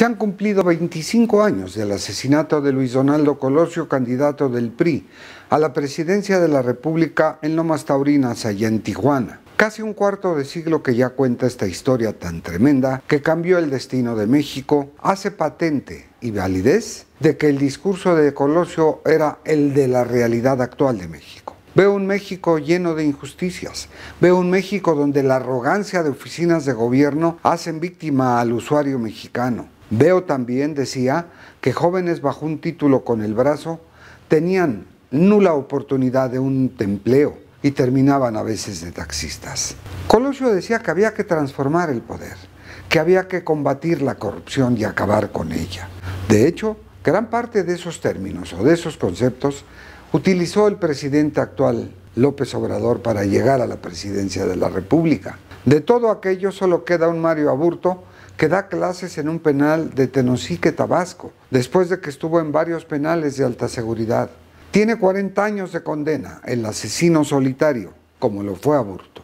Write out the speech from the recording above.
Se han cumplido 25 años del asesinato de Luis Donaldo Colosio, candidato del PRI a la presidencia de la República en Lomas Taurinas, allá en Tijuana. Casi un cuarto de siglo que ya cuenta esta historia tan tremenda que cambió el destino de México, hace patente y validez de que el discurso de Colosio era el de la realidad actual de México. Veo un México lleno de injusticias. Veo un México donde la arrogancia de oficinas de gobierno hacen víctima al usuario mexicano. Veo también, decía, que jóvenes bajo un título con el brazo tenían nula oportunidad de un empleo y terminaban a veces de taxistas. Colosio decía que había que transformar el poder, que había que combatir la corrupción y acabar con ella. De hecho, gran parte de esos términos o de esos conceptos utilizó el presidente actual López Obrador para llegar a la presidencia de la República. De todo aquello solo queda un Mario Aburto que da clases en un penal de Tenosique, Tabasco, después de que estuvo en varios penales de alta seguridad. Tiene 40 años de condena, el asesino solitario, como lo fue Aburto.